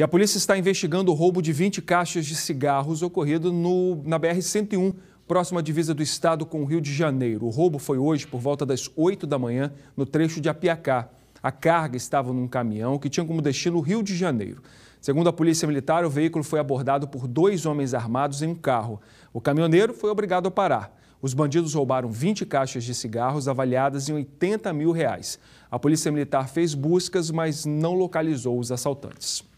E a polícia está investigando o roubo de 20 caixas de cigarros ocorrido no, na BR-101, próxima à divisa do estado com o Rio de Janeiro. O roubo foi hoje por volta das 8 da manhã no trecho de Apiacá. A carga estava num caminhão que tinha como destino o Rio de Janeiro. Segundo a Polícia Militar, o veículo foi abordado por dois homens armados em um carro. O caminhoneiro foi obrigado a parar. Os bandidos roubaram 20 caixas de cigarros avaliadas em 80 mil reais. A Polícia Militar fez buscas, mas não localizou os assaltantes.